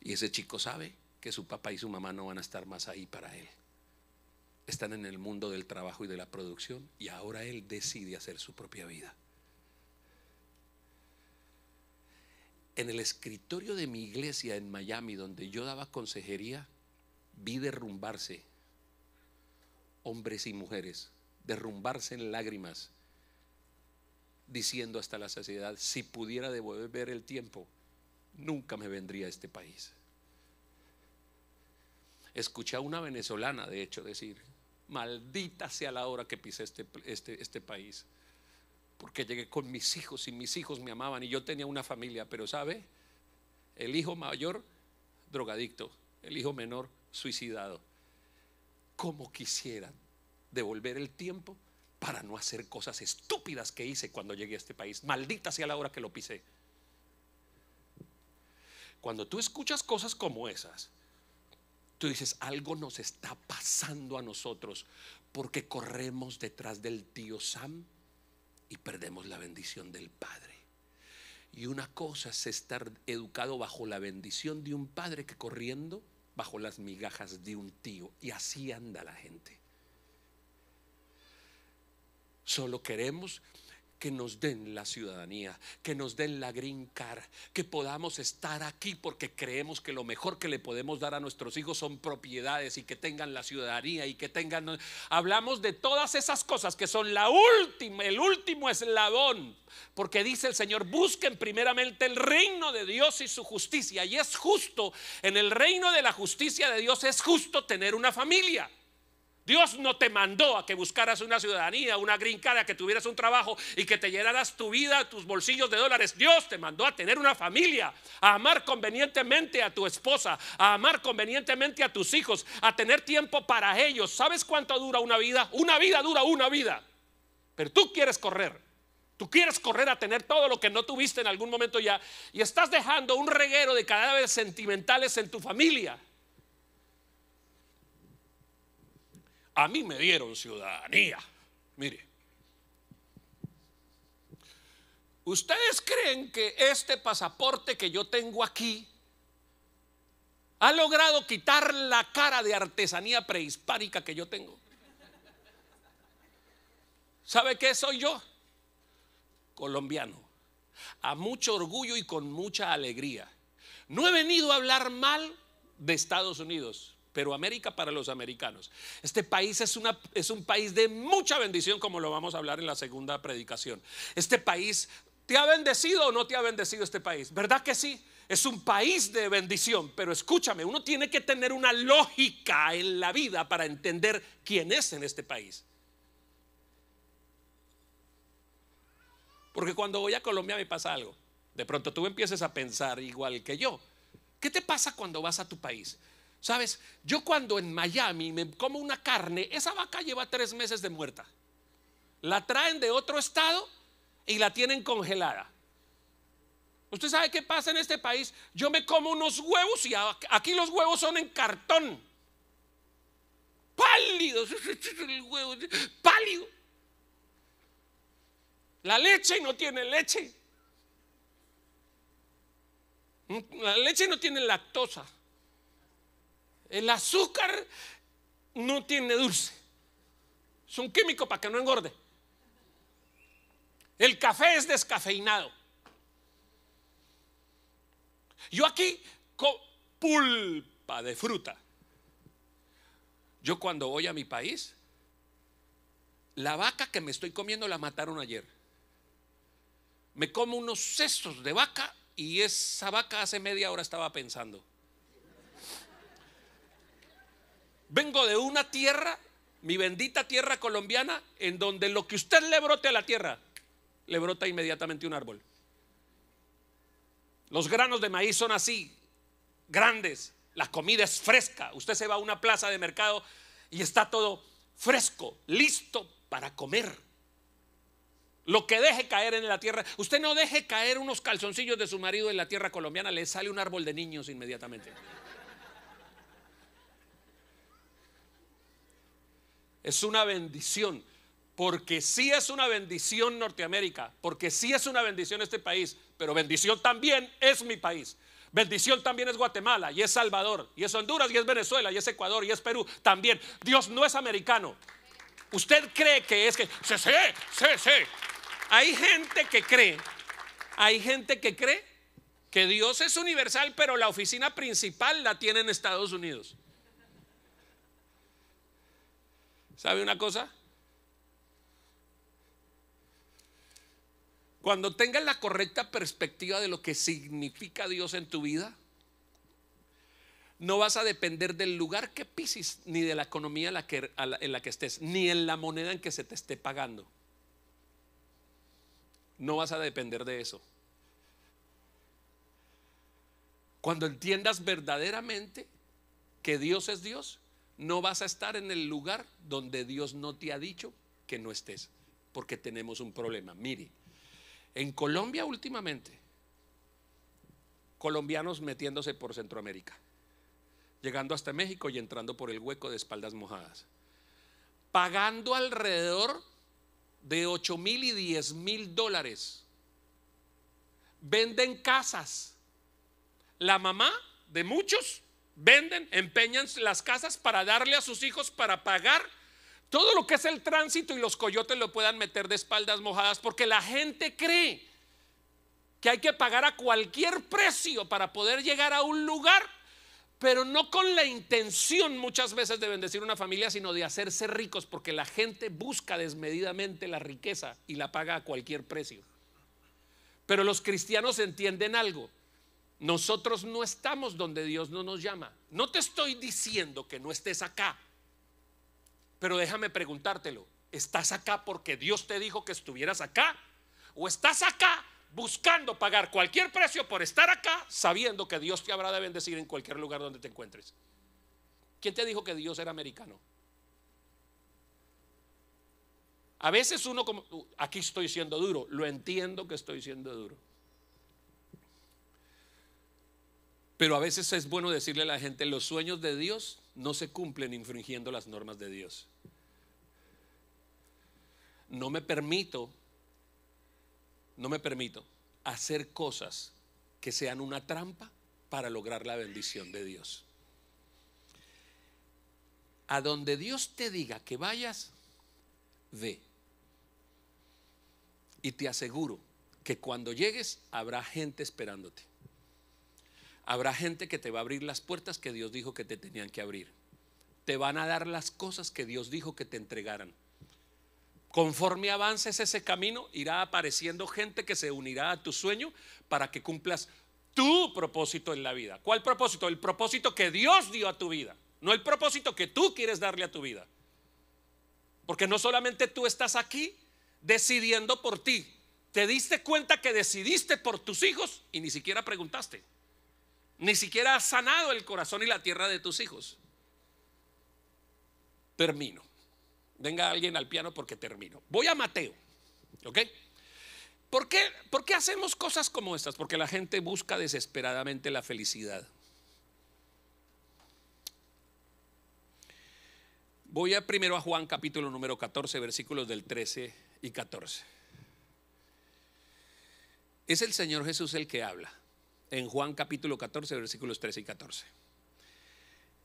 Y ese chico sabe que su papá y su mamá no van a estar más ahí para él están en el mundo del trabajo y de la producción y ahora él decide hacer su propia vida. En el escritorio de mi iglesia en Miami, donde yo daba consejería, vi derrumbarse hombres y mujeres, derrumbarse en lágrimas, diciendo hasta la saciedad, si pudiera devolver el tiempo, nunca me vendría a este país. Escuché a una venezolana, de hecho, decir, maldita sea la hora que pisé este, este, este, país. Porque llegué con mis hijos y mis hijos me amaban y yo tenía una familia, pero ¿sabe? El hijo mayor, drogadicto. El hijo menor, suicidado. Como quisiera devolver el tiempo para no hacer cosas estúpidas que hice cuando llegué a este país. Maldita sea la hora que lo pisé. Cuando tú escuchas cosas como esas, tú dices, algo nos está pasando a nosotros porque corremos detrás del tío Sam y perdemos la bendición del Padre. Y una cosa es estar educado bajo la bendición de un padre que corriendo bajo las migajas de un tío. Y así anda la gente. Solo queremos que nos den la ciudadanía, que nos den la green card, que podamos estar aquí porque creemos que lo mejor que le podemos dar a nuestros hijos son propiedades y que tengan la ciudadanía y que tengan... Hablamos de todas esas cosas que son la última, el último eslabón, porque dice el Señor, busquen primeramente el reino de Dios y su justicia. Y es justo, en el reino de la justicia de Dios es justo tener una familia. Dios no te mandó a que buscaras una ciudadanía, una grincada, que tuvieras un trabajo y que te llenaras tu vida, tus bolsillos de dólares. Dios te mandó a tener una familia, a amar convenientemente a tu esposa, a amar convenientemente a tus hijos, a tener tiempo para ellos. ¿Sabes cuánto dura una vida? Una vida dura una vida. Pero tú quieres correr. Tú quieres correr a tener todo lo que no tuviste en algún momento ya y estás dejando un reguero de cadáveres sentimentales en tu familia. A mí me dieron ciudadanía. Mire, ¿ustedes creen que este pasaporte que yo tengo aquí ha logrado quitar la cara de artesanía prehispánica que yo tengo? ¿Sabe qué soy yo? Colombiano. A mucho orgullo y con mucha alegría. No he venido a hablar mal de Estados Unidos pero América para los americanos. Este país es, una, es un país de mucha bendición, como lo vamos a hablar en la segunda predicación. Este país, ¿te ha bendecido o no te ha bendecido este país? ¿Verdad que sí? Es un país de bendición, pero escúchame, uno tiene que tener una lógica en la vida para entender quién es en este país. Porque cuando voy a Colombia me pasa algo. De pronto tú empieces a pensar igual que yo. ¿Qué te pasa cuando vas a tu país? Sabes, yo cuando en Miami me como una carne, esa vaca lleva tres meses de muerta. La traen de otro estado y la tienen congelada. Usted sabe qué pasa en este país. Yo me como unos huevos y aquí los huevos son en cartón. Pálidos, pálido. La leche no tiene leche. La leche no tiene lactosa. El azúcar no tiene dulce. Es un químico para que no engorde. El café es descafeinado. Yo aquí, con pulpa de fruta. Yo cuando voy a mi país, la vaca que me estoy comiendo la mataron ayer. Me como unos cestos de vaca y esa vaca hace media hora estaba pensando. Vengo de una tierra, mi bendita tierra colombiana, en donde lo que usted le brote a la tierra, le brota inmediatamente un árbol. Los granos de maíz son así, grandes, la comida es fresca. Usted se va a una plaza de mercado y está todo fresco, listo para comer. Lo que deje caer en la tierra, usted no deje caer unos calzoncillos de su marido en la tierra colombiana, le sale un árbol de niños inmediatamente. Es una bendición. Porque sí es una bendición Norteamérica, porque sí es una bendición este país, pero bendición también es mi país. Bendición también es Guatemala y es Salvador y es Honduras y es Venezuela y es Ecuador y es Perú también. Dios no es americano. Usted cree que es que... Sí, sí, sí, Hay gente que cree, hay gente que cree que Dios es universal, pero la oficina principal la tiene en Estados Unidos. ¿Sabe una cosa? Cuando tengas la correcta perspectiva de lo que significa Dios en tu vida, no vas a depender del lugar que pises, ni de la economía en la, que, en la que estés, ni en la moneda en que se te esté pagando. No vas a depender de eso. Cuando entiendas verdaderamente que Dios es Dios, no vas a estar en el lugar donde Dios no te ha dicho que no estés, porque tenemos un problema. Mire, en Colombia últimamente, colombianos metiéndose por Centroamérica, llegando hasta México y entrando por el hueco de espaldas mojadas, pagando alrededor de 8 mil y 10 mil dólares. Venden casas. La mamá de muchos venden, empeñan las casas para darle a sus hijos para pagar todo lo que es el tránsito y los coyotes lo puedan meter de espaldas mojadas porque la gente cree que hay que pagar a cualquier precio para poder llegar a un lugar, pero no con la intención muchas veces de bendecir una familia, sino de hacerse ricos, porque la gente busca desmedidamente la riqueza y la paga a cualquier precio. Pero los cristianos entienden algo, nosotros no estamos donde Dios no nos llama. No te estoy diciendo que no estés acá, pero déjame preguntártelo. ¿Estás acá porque Dios te dijo que estuvieras acá? ¿O estás acá buscando pagar cualquier precio por estar acá sabiendo que Dios te habrá de bendecir en cualquier lugar donde te encuentres? ¿Quién te dijo que Dios era americano? A veces uno como, uh, aquí estoy siendo duro, lo entiendo que estoy siendo duro. Pero a veces es bueno decirle a la gente, los sueños de Dios no se cumplen infringiendo las normas de Dios. No me permito, no me permito hacer cosas que sean una trampa para lograr la bendición de Dios. A donde Dios te diga que vayas, ve. Y te aseguro que cuando llegues habrá gente esperándote. Habrá gente que te va a abrir las puertas que Dios dijo que te tenían que abrir. Te van a dar las cosas que Dios dijo que te entregaran. Conforme avances ese camino, irá apareciendo gente que se unirá a tu sueño para que cumplas tu propósito en la vida. ¿Cuál propósito? El propósito que Dios dio a tu vida, no el propósito que tú quieres darle a tu vida. Porque no solamente tú estás aquí decidiendo por ti, te diste cuenta que decidiste por tus hijos y ni siquiera preguntaste. Ni siquiera has sanado el corazón y la tierra de tus hijos. Termino. Venga alguien al piano porque termino. Voy a Mateo. ¿Ok? ¿Por qué, ¿Por qué hacemos cosas como estas? Porque la gente busca desesperadamente la felicidad. Voy a primero a Juan capítulo número 14, versículos del 13 y 14. Es el Señor Jesús el que habla en Juan capítulo 14, versículos 13 y 14.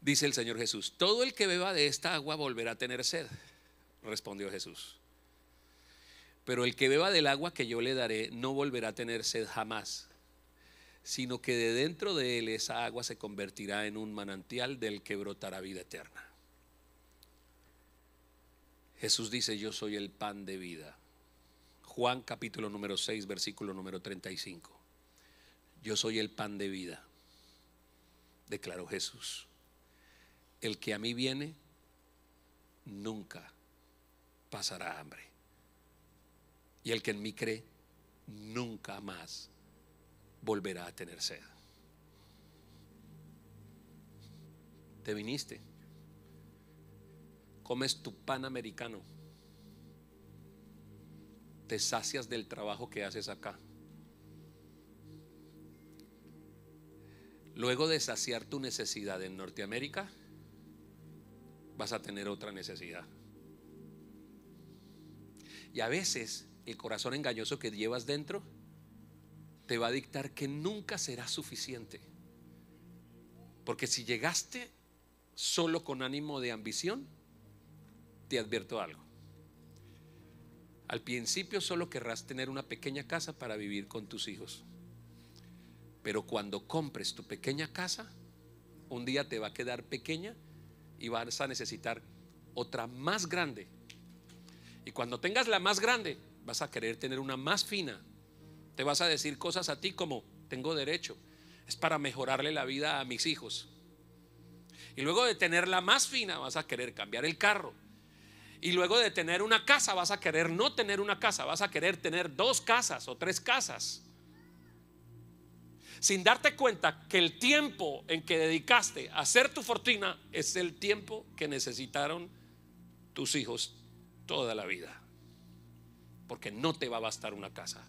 Dice el Señor Jesús, todo el que beba de esta agua volverá a tener sed, respondió Jesús. Pero el que beba del agua que yo le daré no volverá a tener sed jamás, sino que de dentro de él esa agua se convertirá en un manantial del que brotará vida eterna. Jesús dice, yo soy el pan de vida. Juan capítulo número 6, versículo número 35. Yo soy el pan de vida, declaró Jesús. El que a mí viene, nunca pasará hambre. Y el que en mí cree, nunca más volverá a tener sed. Te viniste. Comes tu pan americano. Te sacias del trabajo que haces acá. Luego de saciar tu necesidad en Norteamérica, vas a tener otra necesidad. Y a veces el corazón engañoso que llevas dentro te va a dictar que nunca será suficiente. Porque si llegaste solo con ánimo de ambición, te advierto algo. Al principio solo querrás tener una pequeña casa para vivir con tus hijos. Pero cuando compres tu pequeña casa, un día te va a quedar pequeña y vas a necesitar otra más grande. Y cuando tengas la más grande, vas a querer tener una más fina. Te vas a decir cosas a ti como, tengo derecho. Es para mejorarle la vida a mis hijos. Y luego de tener la más fina, vas a querer cambiar el carro. Y luego de tener una casa, vas a querer no tener una casa, vas a querer tener dos casas o tres casas sin darte cuenta que el tiempo en que dedicaste a hacer tu fortuna es el tiempo que necesitaron tus hijos toda la vida. Porque no te va a bastar una casa.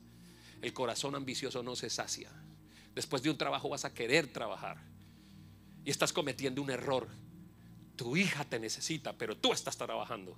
El corazón ambicioso no se sacia. Después de un trabajo vas a querer trabajar. Y estás cometiendo un error. Tu hija te necesita, pero tú estás trabajando.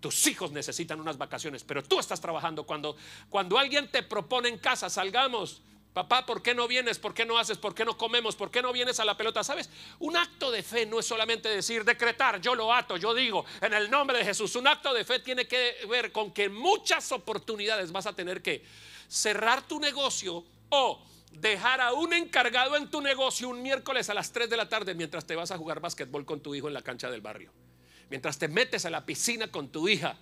Tus hijos necesitan unas vacaciones, pero tú estás trabajando. Cuando, cuando alguien te propone en casa, salgamos, Papá, ¿por qué no vienes? ¿Por qué no haces? ¿Por qué no comemos? ¿Por qué no vienes a la pelota? ¿Sabes? Un acto de fe no es solamente decir, decretar, yo lo ato, yo digo, en el nombre de Jesús. Un acto de fe tiene que ver con que muchas oportunidades vas a tener que cerrar tu negocio o dejar a un encargado en tu negocio un miércoles a las 3 de la tarde mientras te vas a jugar básquetbol con tu hijo en la cancha del barrio. Mientras te metes a la piscina con tu hija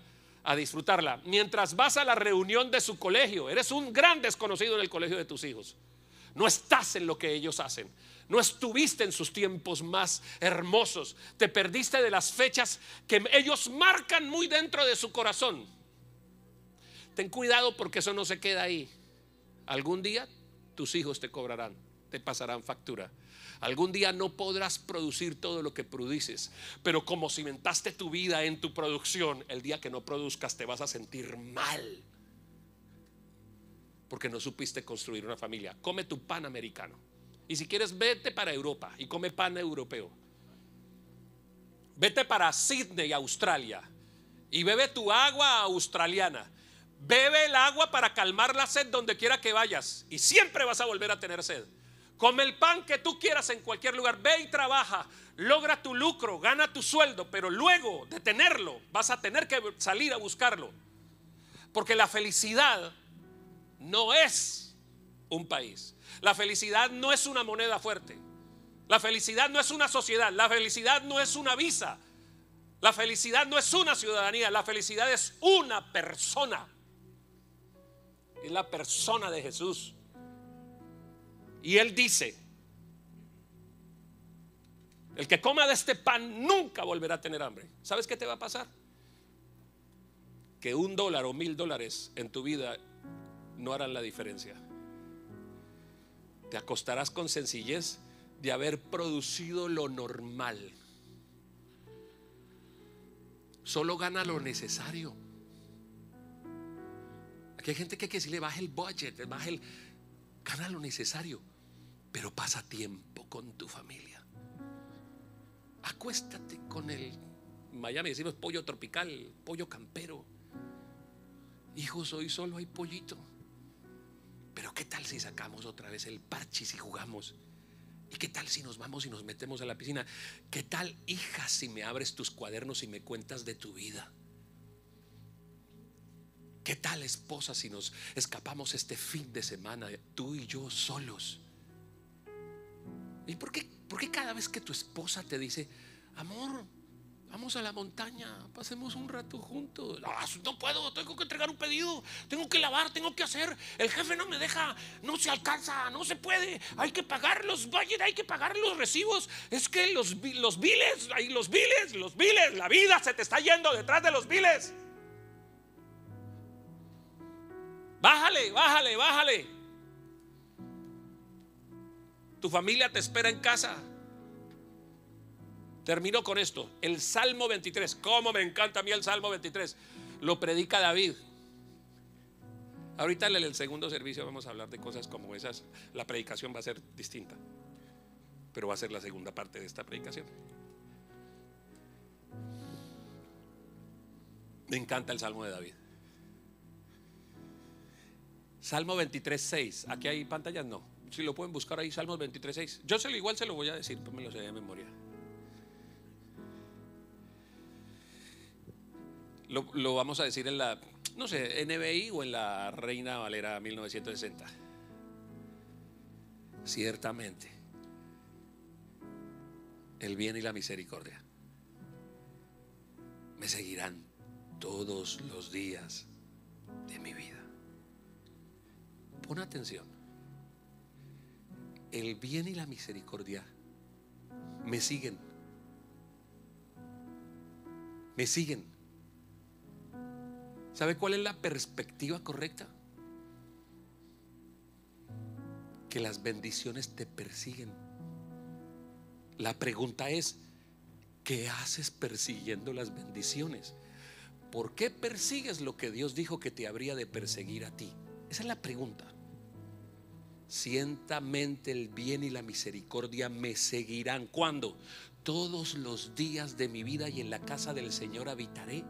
a disfrutarla. Mientras vas a la reunión de su colegio, eres un gran desconocido en el colegio de tus hijos. No estás en lo que ellos hacen. No estuviste en sus tiempos más hermosos. Te perdiste de las fechas que ellos marcan muy dentro de su corazón. Ten cuidado porque eso no se queda ahí. Algún día tus hijos te cobrarán te pasarán factura. Algún día no podrás producir todo lo que produces, pero como cimentaste tu vida en tu producción, el día que no produzcas te vas a sentir mal. Porque no supiste construir una familia. Come tu pan americano. Y si quieres, vete para Europa y come pan europeo. Vete para Sydney, Australia, y bebe tu agua australiana. Bebe el agua para calmar la sed donde quiera que vayas. Y siempre vas a volver a tener sed. Come el pan que tú quieras en cualquier lugar. Ve y trabaja. Logra tu lucro, gana tu sueldo, pero luego de tenerlo vas a tener que salir a buscarlo. Porque la felicidad no es un país. La felicidad no es una moneda fuerte. La felicidad no es una sociedad. La felicidad no es una visa. La felicidad no es una ciudadanía. La felicidad es una persona. Es la persona de Jesús. Y él dice, el que coma de este pan nunca volverá a tener hambre. ¿Sabes qué te va a pasar? Que un dólar o mil dólares en tu vida no harán la diferencia. Te acostarás con sencillez de haber producido lo normal. Solo gana lo necesario. Aquí hay gente que, que si le baja el budget, le baja el, gana lo necesario, pero pasa tiempo con tu familia. Acuéstate con el, Miami decimos pollo tropical, pollo campero. Hijos, hoy solo hay pollito. Pero ¿qué tal si sacamos otra vez el parche y jugamos? ¿Y qué tal si nos vamos y nos metemos a la piscina? ¿Qué tal, hija, si me abres tus cuadernos y me cuentas de tu vida? ¿Qué tal esposa si nos escapamos este fin de semana tú y yo solos? ¿Y por qué, por cada vez que tu esposa te dice, amor, vamos a la montaña, pasemos un rato juntos? No, puedo, tengo que entregar un pedido, tengo que lavar, tengo que hacer, el jefe no me deja, no se alcanza, no se puede, hay que pagar los valles, hay que pagar los recibos, es que los, los viles, los viles, los viles, la vida se te está yendo detrás de los viles. Bájale, bájale, bájale. Tu familia te espera en casa. Termino con esto. El Salmo 23. ¿Cómo me encanta a mí el Salmo 23? Lo predica David. Ahorita en el segundo servicio vamos a hablar de cosas como esas. La predicación va a ser distinta. Pero va a ser la segunda parte de esta predicación. Me encanta el Salmo de David. Salmo 23, Aquí hay pantallas, no. Si lo pueden buscar ahí, Salmo 23.6. Yo lo, igual se lo voy a decir, pues me lo sé de memoria. Lo, lo, vamos a decir en la, no sé, NBI o en la Reina Valera 1960. Ciertamente, el bien y la misericordia me seguirán todos los días de mi vida pon atención. El bien y la misericordia me siguen. Me siguen. ¿Sabe cuál es la perspectiva correcta? Que las bendiciones te persiguen. La pregunta es, ¿qué haces persiguiendo las bendiciones? ¿Por qué persigues lo que Dios dijo que te habría de perseguir a ti? Esa es la pregunta. Cientamente el bien y la misericordia me seguirán. ¿Cuándo? Todos los días de mi vida y en la casa del Señor habitaré.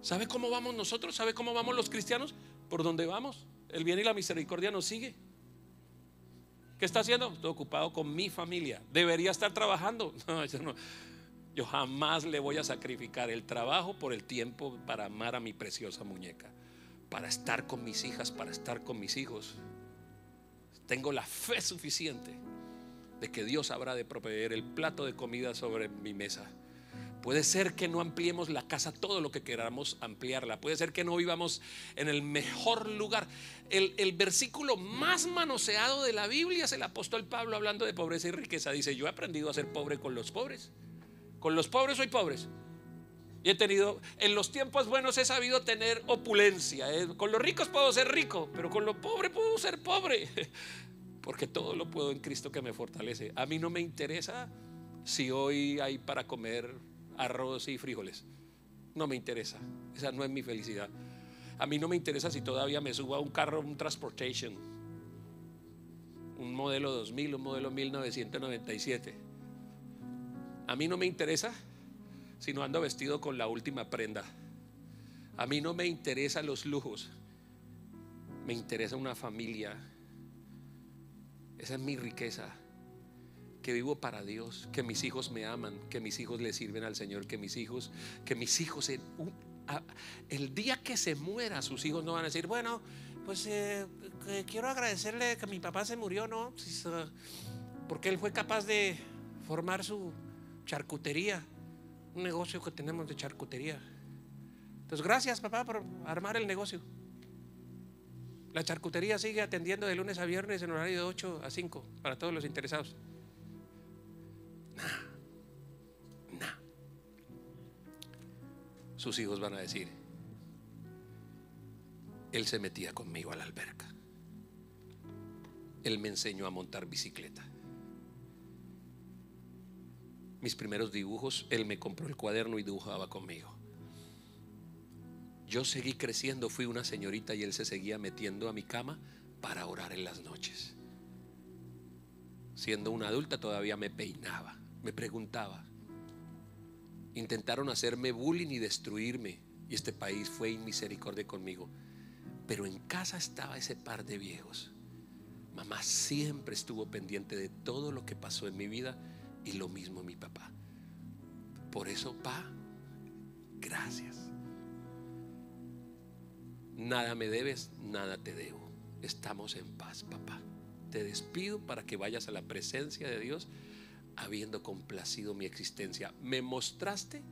¿Sabe cómo vamos nosotros? ¿Sabe cómo vamos los cristianos? Por dónde vamos. El bien y la misericordia nos sigue. ¿Qué está haciendo? Estoy ocupado con mi familia. ¿Debería estar trabajando? Yo jamás le voy a sacrificar el trabajo por el tiempo para amar a mi preciosa muñeca, para estar con mis hijas, para estar con mis hijos. Tengo la fe suficiente de que Dios habrá de proveer el plato de comida sobre mi mesa. Puede ser que no ampliemos la casa todo lo que queramos ampliarla. Puede ser que no vivamos en el mejor lugar. El, versículo más manoseado de la Biblia es el apóstol Pablo hablando de pobreza y riqueza. Dice, yo he aprendido a ser pobre con los pobres. Con los pobres soy pobres he tenido, en los tiempos buenos he sabido tener opulencia. ¿eh? Con los ricos puedo ser rico, pero con los pobres puedo ser pobre. Porque todo lo puedo en Cristo que me fortalece. A mí no me interesa si hoy hay para comer arroz y frijoles. No me interesa. Esa no es mi felicidad. A mí no me interesa si todavía me subo a un carro, un transportation. Un modelo 2000, un modelo 1997. A mí no me interesa sino ando vestido con la última prenda. A mí no me interesan los lujos, me interesa una familia. Esa es mi riqueza, que vivo para Dios, que mis hijos me aman, que mis hijos le sirven al Señor, que mis hijos, que mis hijos el día que se muera, sus hijos no van a decir, bueno, pues eh, quiero agradecerle que mi papá se murió, ¿no? Pues, ah, porque él fue capaz de formar su charcutería un negocio que tenemos de charcutería. Entonces, gracias papá por armar el negocio. La charcutería sigue atendiendo de lunes a viernes en horario de 8 a 5 para todos los interesados. Nah, nah. Sus hijos van a decir, él se metía conmigo a la alberca. Él me enseñó a montar bicicleta mis primeros dibujos, él me compró el cuaderno y dibujaba conmigo. Yo seguí creciendo, fui una señorita y él se seguía metiendo a mi cama para orar en las noches. Siendo una adulta todavía me peinaba, me preguntaba. Intentaron hacerme bullying y destruirme y este país fue inmisericordia conmigo. Pero en casa estaba ese par de viejos. Mamá siempre estuvo pendiente de todo lo que pasó en mi vida y lo mismo mi papá. Por eso, pa, gracias. Nada me debes, nada te debo. Estamos en paz, papá. Te despido para que vayas a la presencia de Dios habiendo complacido mi existencia. Me mostraste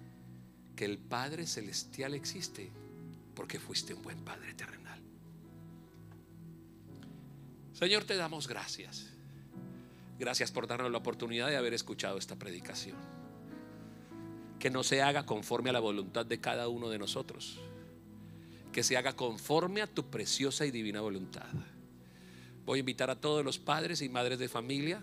que el Padre Celestial existe porque fuiste un buen Padre terrenal. Señor, te damos gracias. Gracias por darnos la oportunidad de haber escuchado esta predicación. Que no se haga conforme a la voluntad de cada uno de nosotros. Que se haga conforme a tu preciosa y divina voluntad. Voy a invitar a todos los padres y madres de familia,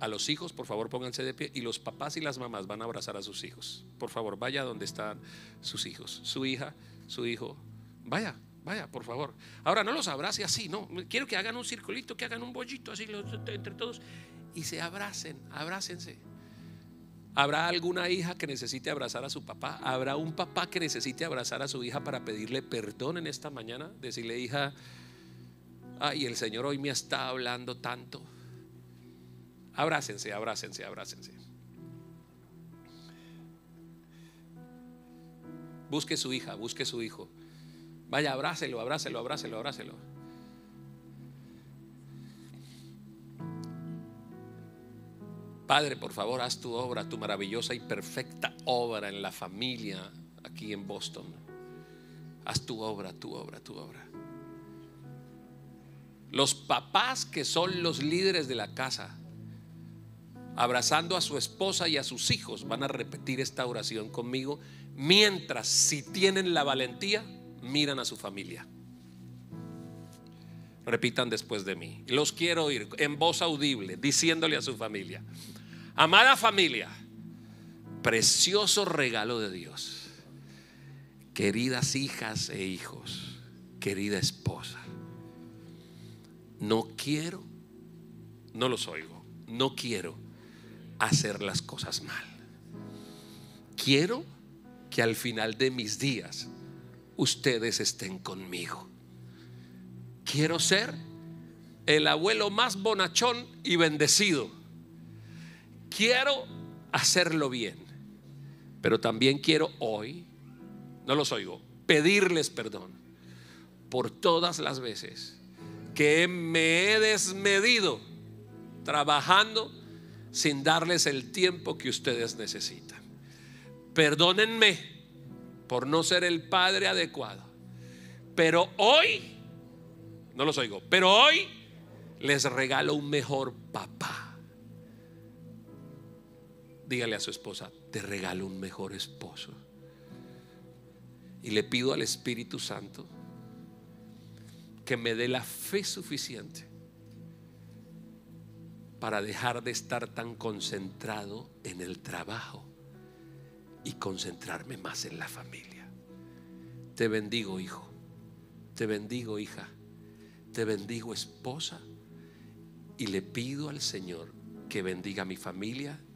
a los hijos, por favor pónganse de pie, y los papás y las mamás van a abrazar a sus hijos. Por favor, vaya donde están sus hijos, su hija, su hijo. Vaya, Vaya, por favor. Ahora no los abrace así, no. Quiero que hagan un circulito, que hagan un bollito así entre todos y se abracen, abrácense. Habrá alguna hija que necesite abrazar a su papá. Habrá un papá que necesite abrazar a su hija para pedirle perdón en esta mañana. Decirle, hija, ay, el Señor hoy me está hablando tanto. Abrácense, abrácense, abrácense. Busque su hija, busque su hijo. Vaya, abrácelo, abrácelo, abrácelo, abrácelo. Padre, por favor, haz tu obra, tu maravillosa y perfecta obra en la familia aquí en Boston. Haz tu obra, tu obra, tu obra. Los papás que son los líderes de la casa, abrazando a su esposa y a sus hijos, van a repetir esta oración conmigo, mientras si tienen la valentía, miran a su familia. Repitan después de mí. Los quiero oír en voz audible, diciéndole a su familia. Amada familia, precioso regalo de Dios. Queridas hijas e hijos, querida esposa, no quiero, no los oigo, no quiero hacer las cosas mal. Quiero que al final de mis días ustedes estén conmigo. Quiero ser el abuelo más bonachón y bendecido quiero hacerlo bien, pero también quiero hoy, no los oigo, pedirles perdón por todas las veces que me he desmedido trabajando sin darles el tiempo que ustedes necesitan. Perdónenme por no ser el padre adecuado, pero hoy, no los oigo, pero hoy les regalo un mejor papá dígale a su esposa, te regalo un mejor esposo. Y le pido al Espíritu Santo que me dé la fe suficiente para dejar de estar tan concentrado en el trabajo y concentrarme más en la familia. Te bendigo, hijo. Te bendigo, hija. Te bendigo, esposa. Y le pido al Señor que bendiga a mi familia